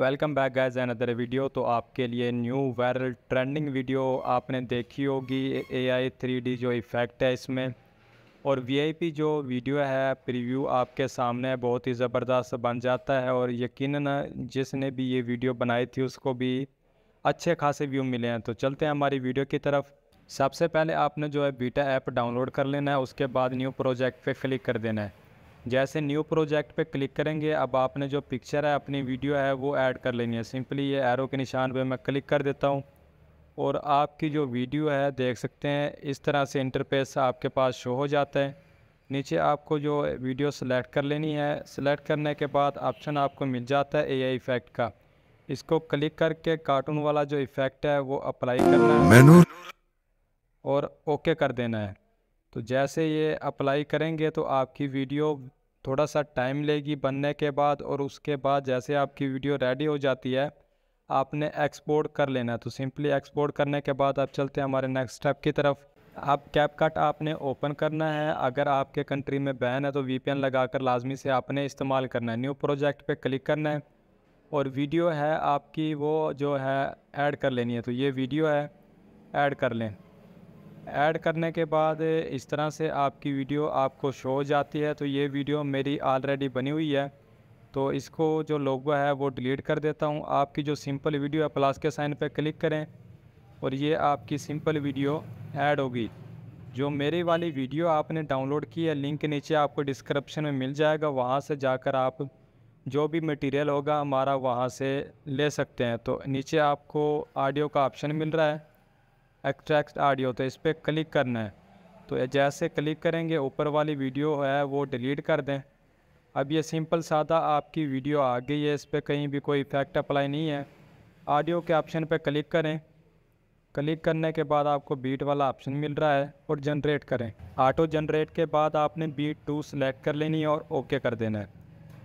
welcome back another video तो आपके लिए न्यू वायरल ट्रेंडिंग वीडियो आपने देखी होगी ए आई थ्री डी जो इफ़ेक्ट है इसमें और पी जो वीडियो है प्रीव्यू आपके सामने बहुत ही ज़बरदस्त बन जाता है और यकीन जिसने भी ये वीडियो बनाई थी उसको भी अच्छे खासे व्यू मिले हैं तो चलते हैं हमारी वीडियो की तरफ सबसे पहले आपने जो है बीटा ऐप डाउनलोड कर लेना है उसके बाद न्यू प्रोजेक्ट पर क्लिक कर देना है जैसे न्यू प्रोजेक्ट पे क्लिक करेंगे अब आपने जो पिक्चर है अपनी वीडियो है वो ऐड कर लेनी है सिंपली ये एरो के निशान पे मैं क्लिक कर देता हूँ और आपकी जो वीडियो है देख सकते हैं इस तरह से इंटरफेस आपके पास शो हो जाता है नीचे आपको जो वीडियो सेलेक्ट कर लेनी है सिलेक्ट करने के बाद ऑप्शन आपको मिल जाता है ए इफ़ेक्ट का इसको क्लिक करके कार्टून वाला जो इफ़ेक्ट है वो अप्लाई करना है और ओके कर देना है तो जैसे ये अप्लाई करेंगे तो आपकी वीडियो थोड़ा सा टाइम लेगी बनने के बाद और उसके बाद जैसे आपकी वीडियो रेडी हो जाती है आपने एक्सपोर्ट कर लेना है तो सिंपली एक्सपोर्ट करने के बाद आप चलते हैं हमारे नेक्स्ट स्टेप की तरफ आप कैप कट आपने ओपन करना है अगर आपके कंट्री में बैन है तो लगा कर लाजमी से आपने इस्तेमाल करना है न्यू प्रोजेक्ट पर क्लिक करना है और वीडियो है आपकी वो जो है ऐड कर लेनी है तो ये वीडियो है ऐड कर लें ऐड करने के बाद इस तरह से आपकी वीडियो आपको शो हो जाती है तो ये वीडियो मेरी ऑलरेडी बनी हुई है तो इसको जो लोगो है वो डिलीट कर देता हूँ आपकी जो सिंपल वीडियो है प्लस के साइन पर क्लिक करें और ये आपकी सिंपल वीडियो ऐड होगी जो मेरी वाली वीडियो आपने डाउनलोड की है लिंक नीचे आपको डिस्क्रिप्शन में मिल जाएगा वहाँ से जाकर आप जो भी मटेरियल होगा हमारा वहाँ से ले सकते हैं तो नीचे आपको ऑडियो का ऑप्शन मिल रहा है एक्सट्रैक्ट ऑडियो तो इस पर क्लिक करना है तो जैसे क्लिक करेंगे ऊपर वाली वीडियो है वो डिलीट कर दें अब ये सिंपल सादा आपकी वीडियो आ गई है इस पर कहीं भी कोई इफेक्ट अप्लाई नहीं है ऑडियो के ऑप्शन पर क्लिक करें क्लिक करने के बाद आपको बीट वाला ऑप्शन मिल रहा है और जनरेट करें ऑटो जनरेट के बाद आपने बीट टू सेलेक्ट कर लेनी है और ओके कर देना है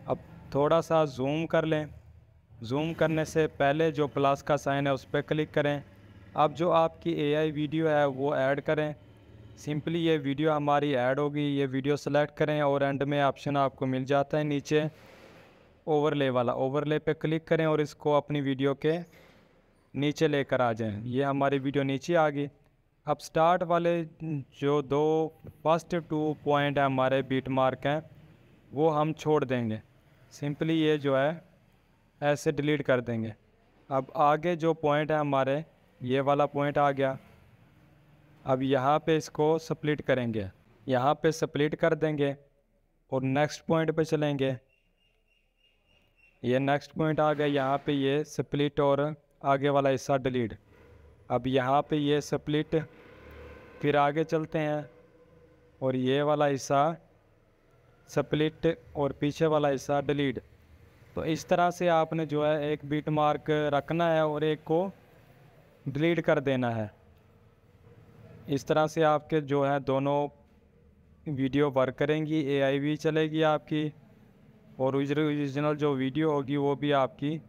अब थोड़ा सा जूम कर लें जूम करने से पहले जो प्लस का साइन है उस पर क्लिक करें अब जो आपकी एआई वीडियो है वो ऐड करें सिंपली ये वीडियो हमारी ऐड होगी ये वीडियो सेलेक्ट करें और एंड में ऑप्शन आपको मिल जाता है नीचे ओवरले वाला ओवरले पे क्लिक करें और इसको अपनी वीडियो के नीचे लेकर आ जाएं ये हमारी वीडियो नीचे आ गई अब स्टार्ट वाले जो दो फर्स्ट टू पॉइंट है हमारे बीट मार्क हैं वो हम छोड़ देंगे सिंपली ये जो है ऐसे डिलीट कर देंगे अब आगे जो पॉइंट है हमारे ये वाला पॉइंट आ गया अब यहाँ पे इसको सप्लिट करेंगे यहाँ पे सप्लिट कर देंगे और नेक्स्ट पॉइंट पे चलेंगे ये नेक्स्ट पॉइंट आ गया यहाँ पे ये स्प्लिट और आगे वाला हिस्सा डिलीट अब यहाँ पे ये स्प्लिट फिर आगे चलते हैं और ये वाला हिस्सा स्प्लिट और पीछे वाला हिस्सा डिलीट तो इस तरह से आपने जो है एक बीट मार्क रखना है और एक को डिलीट कर देना है इस तरह से आपके जो है दोनों वीडियो वर्क करेंगी एआई भी चलेगी आपकी और ओरिजिनल जो वीडियो होगी वो भी आपकी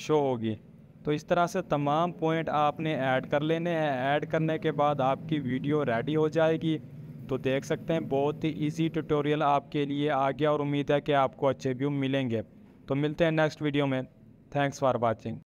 शो होगी तो इस तरह से तमाम पॉइंट आपने ऐड कर लेने हैं ऐड करने के बाद आपकी वीडियो रेडी हो जाएगी तो देख सकते हैं बहुत ही इजी ट्यूटोरियल आपके लिए आ गया और उम्मीद है कि आपको अच्छे व्यू मिलेंगे तो मिलते हैं नेक्स्ट वीडियो में थैंक्स फॉर वाचिंग